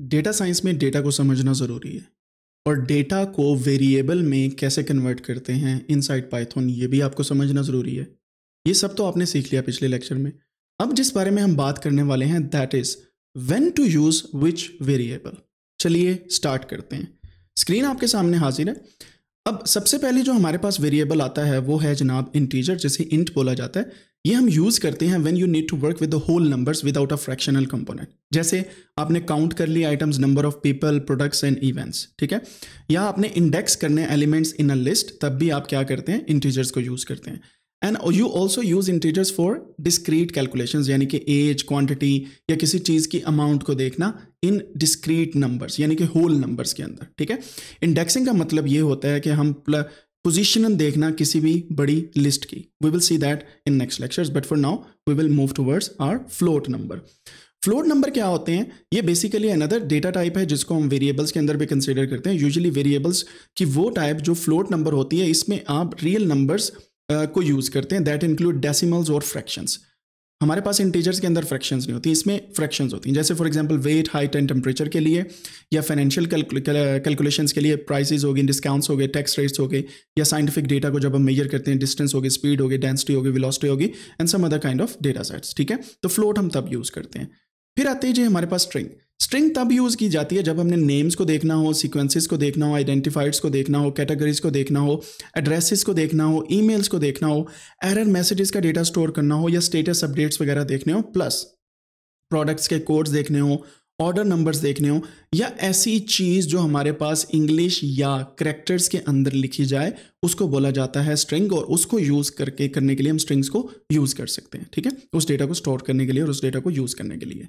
data science में data को समझना ज़रूरी है और डेटा को वेरिएबल में कैसे कन्वर्ट करते हैं इनसाइड पाइथन ये भी आपको समझना ज़रूरी है ये सब तो आपने सीख लिया पिछले लेक्चर में अब जिस बारे में हम बात करने वाले हैं that is when to use which variable चलिए स्टार्ट करते हैं स्क्रीन आपके सामने हाजिर है अब सबसे पहले जो हमारे पास वेरिएबल आता है वो है जनाब इंटीजर जिसे इंट बोला जाता है ये हम यूज़ करते हैं when you need to work with the whole numbers without a fractional component जैसे आपने काउंट कर लिया items number of people products and events ठीक है या आपने इंडेक्स करने एलिमेंट्स इन अ लिस्ट तब भी आप क्या करते हैं इंटीजर्स को यूज़ करते हैं and you also use integers for discrete calculation यानी कि एज क्वान्टिटी या किसी चीज़ की अमाउंट को देखना इन डिस्क्रीट नंबर्स यानी कि होल नंबर्स के अंदर ठीक है इंडेक्सिंग का मतलब ये होता है कि हम पोजिशन देखना किसी भी बड़ी लिस्ट की we will see that in next lecture but for now we will move towards our float number float number क्या होते हैं ये बेसिकली अनदर डेटा टाइप है जिसको हम वेरिएबल्स के अंदर भी कंसिडर करते हैं यूजली वेरिएबल्स की वो टाइप जो फ्लोट नंबर होती है इसमें आप रियल नंबर्स को यूज़ करते हैं दैट इंक्लूड डेसिमल्स और फ्रैक्शंस हमारे पास इंटीजर्स के अंदर फ्रैक्शंस नहीं होती इसमें फ्रैक्शंस होती हैं जैसे for example weight height and temperature के लिए या फाइनेंशियल कैलकुलेशंस के लिए प्राइसेस हो गए डिस्काउंट्स हो गए टैक्स रेट्स हो गए या साइंटिफिक डेटा को जब हम मेजर करते हैं डिस्टेंस हो गए स्पीड हो गए डेंसिटी होगी विलॉसिटी होगी and some other kind of data sets ठीक है तो फ्लोट हम तब यूज़ करते हैं फिर आते हैं जी हमारे पास स्ट्रिंग स्ट्रिंग तब यूज़ की जाती है जब हमने नेम्स को देखना हो सीक्वेंसेस को देखना हो आइडेंटिफाइड्स को देखना हो कैटेगरीज को देखना हो एड्रेसेस को देखना हो ईमेल्स को देखना हो एरर मैसेजेस का डेटा स्टोर करना हो या स्टेटस अपडेट्स वगैरह देखने हो प्लस प्रोडक्ट्स के कोड्स देखने हो ऑर्डर नंबर्स देखने हो या ऐसी चीज़ जो हमारे पास इंग्लिश या करेक्टर्स के अंदर लिखी जाए उसको बोला जाता है स्ट्रिंग और उसको यूज़ करके करने के लिए हम स्ट्रिंग्स को यूज़ कर सकते हैं ठीक है उस डेटा को स्टोर करने के लिए और उस डेटा को यूज़ करने के लिए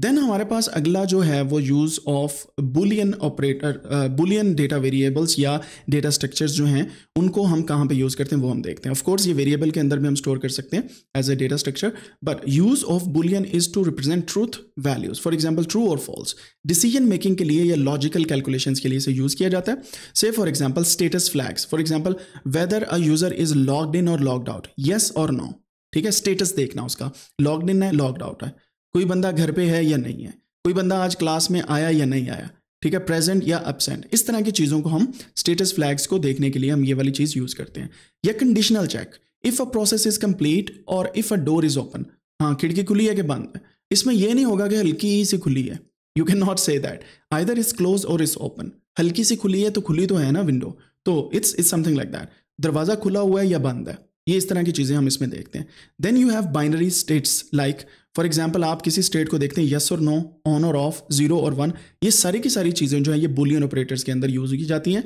देन हमारे पास अगला जो है वो use of boolean operator boolean data variables या डेटा स्ट्रक्चर्स जो हैं उनको हम कहाँ पे यूज़ करते हैं वो हम देखते हैं ऑफकोर्स ये वेरिएबल के अंदर भी हम स्टोर कर सकते हैं as a data structure but use of boolean is to represent truth values for example true और फॉल्स डिसीजन मेकिंग के लिए या लॉजिकल कैलकुलेशन के लिए इसे यूज़ किया जाता है से for example status flags for example whether a user is logged in और लॉग्ड आउट येस और नो ठीक है स्टेटस देखना उसका लॉग्ड इन है लॉग्ड आउट है कोई बंदा घर पे है या नहीं है कोई बंदा आज क्लास में आया या नहीं आया ठीक है प्रेजेंट या एबसेंट इस तरह की चीज़ों को हम स्टेटस फ्लैग्स को देखने के लिए हम ये वाली चीज़ यूज़ करते हैं या conditional check if a process is complete और if a door is open हाँ खिड़की खुली है कि बंद है इसमें यह नहीं होगा कि हल्की सी खुली है you can not say that either is close और इज ओपन हल्की सी खुली है तो खुली तो है ना विंडो तो it's is something like that दरवाज़ा खुला हुआ है या बंद है ये इस तरह की चीज़ें हम इसमें देखते हैं then you have binary states like for example आप किसी स्टेट को देखते हैं यस और नो ऑन और ऑफ जीरो और वन ये सारी की सारी चीज़ें जो है ये बुलियन ऑपरेटर्स के अंदर यूज़ की जाती हैं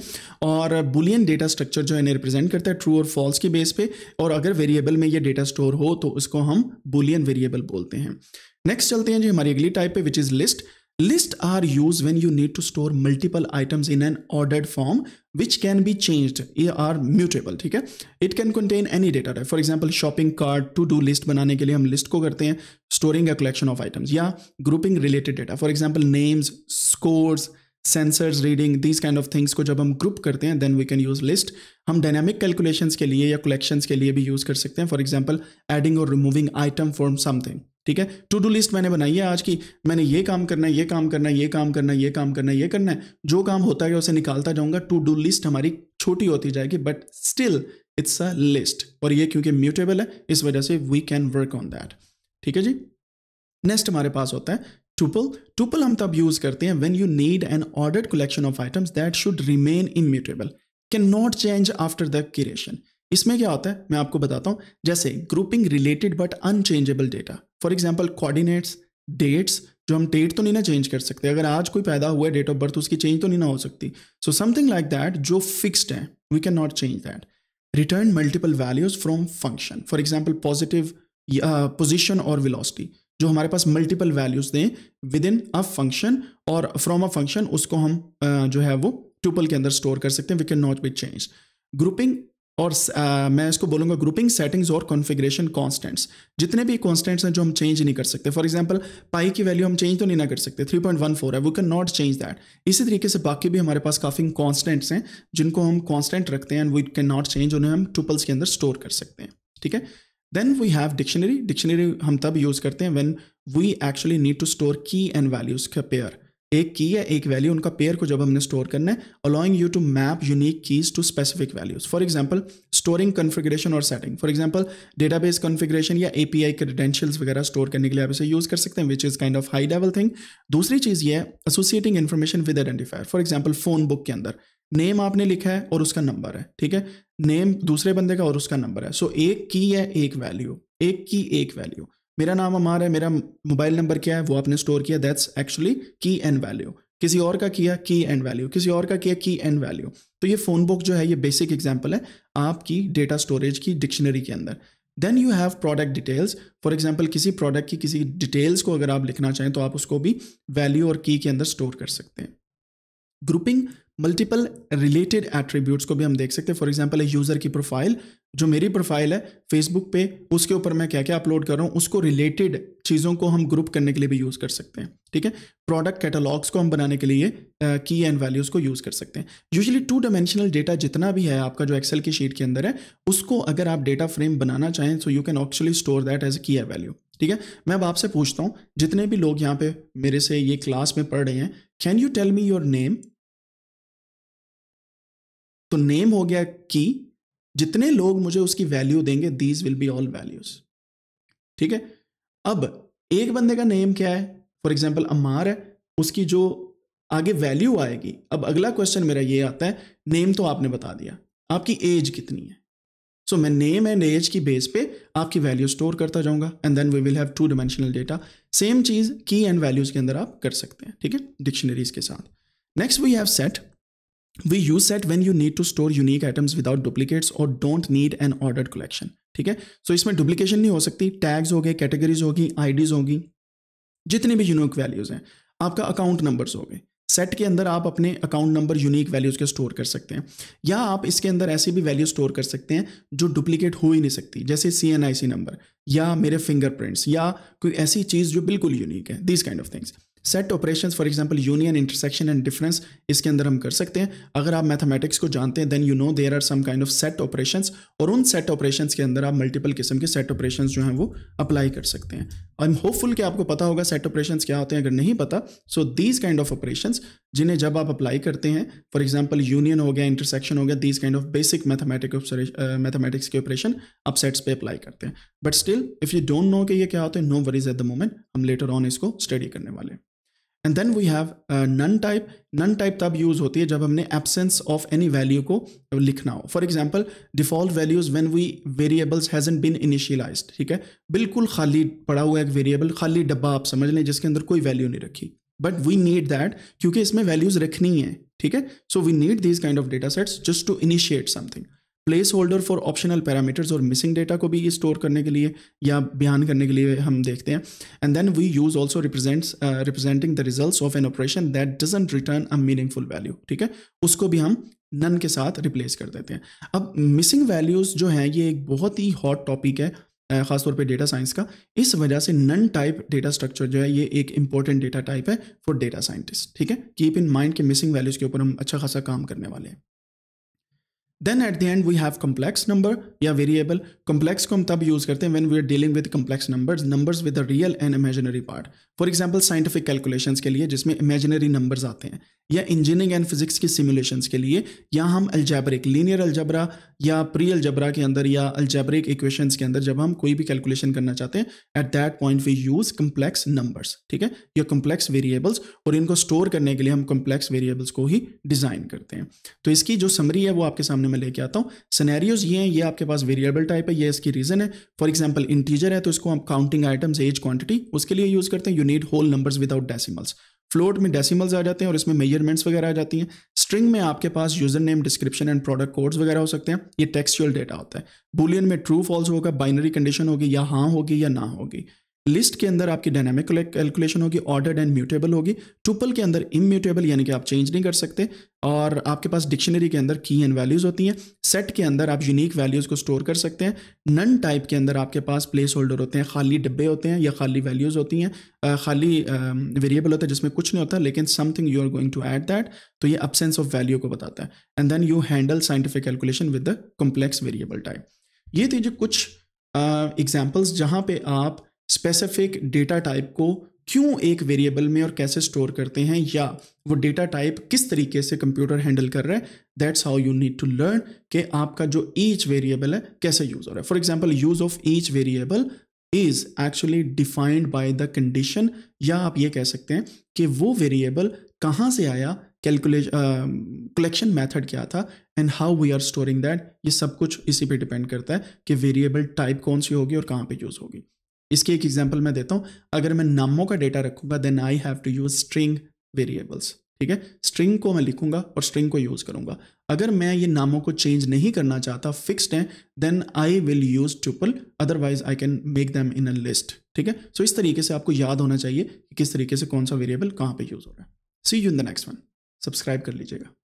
और बुलियन डेटा स्ट्रक्चर जो है इन्हें रिप्रेजेंट करता है ट्रू और फॉल्स के बेस पे और अगर वेरिएबल में ये डेटा स्टोर हो तो उसको हम बुलियन वेरिएबल बोलते हैं नेक्स्ट चलते हैं जी हमारी अगली टाइप पे which is list List are used when you need to store multiple items in an ordered form which can be changed ये are mutable ठीक है It can contain any data type for example shopping cart to do list बनाने के लिए हम list को करते हैं storing a collection of items या grouping related data for example names scores sensors reading these kind of things को जब हम ग्रुप करते हैं then we can use list हम डायनामिक कैलकुलेशंस के लिए या कलेक्शंस के लिए भी यूज कर सकते हैं फॉर एग्जांपल एडिंग और रिमूविंग आइटम फ्रॉम समथिंग ठीक है टू डू लिस्ट मैंने बनाई है आज की मैंने ये काम करना है ये काम करना है ये काम करना है ये काम करना है ये करना है जो काम होता है उसे निकालता जाऊंगा टू डू लिस्ट हमारी छोटी होती जाएगी but still it's a list और ये क्योंकि म्यूटेबल है इस वजह से we can work on that ठीक है जी नेक्स्ट हमारे पास होता है टूपल टूपल हम तब यूज करते हैं when you need an ordered collection of items that should remain mutable can not change after the creation इसमें क्या होता है मैं आपको बताता हूं जैसे grouping related but unchangeable data for example coordinates dates जो हम डेट तो नहीं ना चेंज कर सकते अगर आज कोई पैदा हुआ है डेट ऑफ बर्थ उसकी चेंज तो नहीं ना हो सकती सो समथिंग लाइक दैट जो फिक्स्ड है we can not change that return multiple values from function for example positive position और विलोसिटी जो हमारे पास मल्टीपल वैल्यूज दें विद इन अ फंक्शन और फ्रॉम अ फंक्शन उसको हम uh, जो है वो ट्यूपल के अंदर स्टोर कर सकते हैं we can not be change grouping और आ, मैं इसको बोलूँगा ग्रुपिंग सेटिंग्स और कॉन्फ़िगरेशन कांस्टेंट्स जितने भी कांस्टेंट्स हैं जो हम चेंज नहीं कर सकते फॉर एग्जांपल पाई की वैल्यू हम चेंज तो नहीं ना कर सकते 3.14 है we can not change that इसी तरीके से बाकी भी हमारे पास काफ़ी कांस्टेंट्स हैं जिनको हम कॉन्स्टेंट रखते हैं and we can not change उन्हें हम टूपल्स के अंदर स्टोर कर सकते हैं ठीक है then we have dictionary dictionary हम तब यूज़ करते हैं when we actually need to store key and values का पेयर एक की या एक वैल्यू उनका पेयर को जब हमने स्टोर करना है allowing you to map unique keys to specific values for example storing configuration और setting for example database configuration या एपीआई क्रेडेंशियल्स वगैरह स्टोर करने के लिए आप इसे यूज कर सकते हैं which is kind of high level thing दूसरी चीज ये है associating information with identifier for example phone book के अंदर नेम आपने लिखा है और उसका नंबर है ठीक है नेम दूसरे बंदे का और उसका नंबर है सो so, एक की है एक वैल्यू एक की एक वैल्यू मेरा नाम अमार है मेरा मोबाइल नंबर क्या है वो आपने स्टोर किया that's actually key and value किसी और का किया की एंड वैल्यू किसी और का किया की एंड वैल्यू तो ये फोन बुक जो है ये बेसिक एग्जाम्पल है आपकी डेटा स्टोरेज की डिक्शनरी के अंदर then you have product details for example किसी प्रोडक्ट की किसी डिटेल्स को अगर आप लिखना चाहें तो आप उसको भी वैल्यू और की के अंदर स्टोर कर सकते हैं ग्रुपिंग मल्टीपल रिलेटेड एट्रीब्यूट्स को भी हम देख सकते हैं फॉर एग्जाम्पल यूज़र की प्रोफाइल जो मेरी प्रोफाइल है फेसबुक पे उसके ऊपर मैं क्या क्या अपलोड कर रहा हूँ उसको रिलेटेड चीज़ों को हम ग्रुप करने के लिए भी यूज़ कर सकते हैं ठीक है प्रोडक्ट कैटलॉग्स को हम बनाने के लिए की एंड वैल्यूज़ को यूज़ कर सकते हैं यूजली टू डायमेंशनल डेटा जितना भी है आपका जो एक्सेल की शीट के अंदर है उसको अगर आप डेटा फ्रेम बनाना चाहें so you can actually store that as key value ठीक है मैं अब आपसे पूछता हूँ जितने भी लोग यहाँ पे मेरे से ये क्लास में पढ़ रहे हैं can you tell me your name तो नेम हो गया की जितने लोग मुझे उसकी वैल्यू देंगे these will be all values ठीक है अब एक बंदे का नेम क्या है फॉर एग्जाम्पल अमार है उसकी जो आगे वैल्यू आएगी अब अगला क्वेश्चन मेरा ये आता है नेम तो आपने बता दिया आपकी एज कितनी है सो so, मैं नेम एंड एज की बेस पे आपकी वैल्यू स्टोर करता जाऊंगा and then we will have two dimensional data same चीज़ की एंड वैल्यूज़ के अंदर आप कर सकते हैं ठीक है डिक्शनरीज के साथ next we have set we use set when you need to store unique items without duplicates और don't need an order collection ठीक है सो so, इसमें डुप्लीकेशन नहीं हो सकती टैग्स हो गए कैटेगरीज होगी आईडीज होगी जितनी भी यूनिक वैल्यूज हैं आपका अकाउंट नंबर्स हो गए सेट के अंदर आप अपने अकाउंट नंबर यूनिक वैल्यूज़ के स्टोर कर सकते हैं या आप इसके अंदर ऐसी भी वैल्यू स्टोर कर सकते हैं जो डुप्लीकेट हो ही नहीं सकती जैसे सी एन आई सी नंबर या मेरे फिंगरप्रिंट्स या कोई ऐसी चीज़ जो बिल्कुल यूनिक है this kind of things set operations for example union intersection and difference इसके अंदर हम कर सकते हैं अगर आप मैथमेटिक्स को जानते हैं then you know there are some kind of set operation और उन सेट ऑपरेशन के अंदर आप मल्टीपल किस्म के सेट ऑपरेशन जो हैं वो अप्लाई कर सकते हैं आई एम होपफुल कि आपको पता होगा सेट ऑपरेशन क्या होते हैं अगर नहीं पता so these kind of operation जिन्हें जब आप अप्लाई करते हैं फॉर एग्जाम्पल यूनियन हो गया इंटरसेक्शन हो गया these kind of basic mathematic mathematics के ऑपरेशन आप सेट्स पर अप्लाई करते हैं but still if you don't know कि ये क्या होते हैं no worries at the moment हम लेटर ऑन इसको स्टडी करने वाले हैं and then we have none type none type तब यूज़ होती है जब हमने एबसेंस ऑफ एनी वैल्यू को लिखना हो for example default values when we variables hasn't been initialise ठीक है बिल्कुल खाली पड़ा हुआ एक वेरिएबल खाली डब्बा आप समझ लें जिसके अंदर कोई वैल्यू नहीं रखी बट वी नीड दैट क्योंकि इसमें वैल्यूज़ रखनी है ठीक है so we need these kind of data sets just to initiate something place holder for optional parameters और मिसिंग डेटा को भी स्टोर करने के लिए या बयान करने के लिए हम देखते हैं and then we use also represents representing the result of an operation that doesn't return a meaningful value ठीक है उसको भी हम नन के साथ रिप्लेस कर देते हैं अब मिसिंग वैल्यूज़ जो हैं ये एक बहुत ही हॉट टॉपिक है uh, खासतौर पे डेटा साइंस का इस वजह से नन टाइप डेटा स्ट्रक्चर जो है ये एक इंपॉर्टेंट डेटा टाइप है फॉर डेटा साइंटिस्ट ठीक है कीप इन माइंड के मिसिंग वैल्यूज़ के ऊपर हम अच्छा खासा काम करने वाले हैं then at the end we have complex number या वेरिएबल कम्प्लेक्स को हम तब यूज़ करते हैं when we are dealing with complex numbers numbers with a real and imaginary part for example scientific calculations के लिए जिसमें इमेजिनरी नंबर्स आते हैं या इंजीनियरिंग एंड फिजिक्स की सिमुलेशन के लिए या हम अल्जेब्रिक लीनियर अल्जबरा या प्री अल्जबरा के अंदर या अल्जेब्रिक इक्वेशन के अंदर जब हम कोई भी कैलकुलेशन करना चाहते हैं at that point we use complex numbers ठीक है या कम्प्लेक्स वेरिएबल्स और इनको स्टोर करने के लिए हम कम्प्लेक्स वेरिएबल्स को ही डिज़ाइन करते हैं तो इसकी जो समरी है वो आपके सामने सामने में लेके आता हूँ सैनैरियोज ये हैं ये आपके पास वेरिएबल टाइप है ये इसकी रीजन है फॉर एग्जाम्पल इंटीजर है तो इसको हम काउंटिंग आइटम्स एज क्वांटिटी उसके लिए यूज करते हैं you need whole numbers without decimals float में डेसिमल्स आ जाते हैं और इसमें मेजरमेंट्स वगैरह आ जाती हैं स्ट्रिंग में आपके पास user name description and product codes वगैरह हो सकते हैं ये टेक्सचुअल डेटा होता है बुलियन में ट्रू फॉल्स होगा बाइनरी कंडीशन होगी या हाँ होगी या ना होगी लिस्ट के अंदर आपकी डायनामिक कैलकुलेशन होगी ऑर्डर्ड एंड म्यूटेबल होगी टूपल के अंदर इम्यूटेबल यानी कि आप चेंज नहीं कर सकते और आपके पास डिक्शनरी के अंदर की एंड वैल्यूज़ होती हैं सेट के अंदर आप यूनिक वैल्यूज़ को स्टोर कर सकते हैं नन टाइप के अंदर आपके पास प्लेस होल्डर होते हैं खाली डिब्बे होते हैं या खाली वैल्यूज़ होती हैं खाली वेरिएबल होता है जिसमें कुछ नहीं होता लेकिन something you are going to add that तो ये अपसेंस ऑफ वैल्यू को बताता है and then you handle scientific calculation with the complex variable type ये थे जो कुछ एग्जाम्पल्स uh, जहाँ पे आप स्पेसिफिक डेटा टाइप को क्यों एक वेरिएबल में और कैसे स्टोर करते हैं या वो डेटा टाइप किस तरीके से कंप्यूटर हैंडल कर रहा है that's how you need to learn कि आपका जो ईच वेरिएबल है कैसे यूज हो रहा है for example use of each variable is actually defined by the condition या आप ये कह सकते हैं कि वो वेरिएबल कहाँ से आया कैलकुलेश कलेक्शन मैथड क्या था and how we are storing that ये सब कुछ इसी पर डिपेंड करता है कि वेरिएबल टाइप कौन सी होगी और कहाँ पर यूज़ होगी इसकी एक एग्जाम्पल मैं देता हूँ अगर मैं नामों का डेटा रखूंगा then I have to use string variables ठीक है स्ट्रिंग को मैं लिखूंगा और स्ट्रिंग को यूज करूंगा अगर मैं ये नामों को चेंज नहीं करना चाहता फिक्सड है then I will use tuple otherwise I can make them in a list ठीक है सो इस तरीके से आपको याद होना चाहिए कि किस तरीके से कौन सा वेरिएबल कहाँ पर यूज हो रहा है see you in the next one subscribe कर लीजिएगा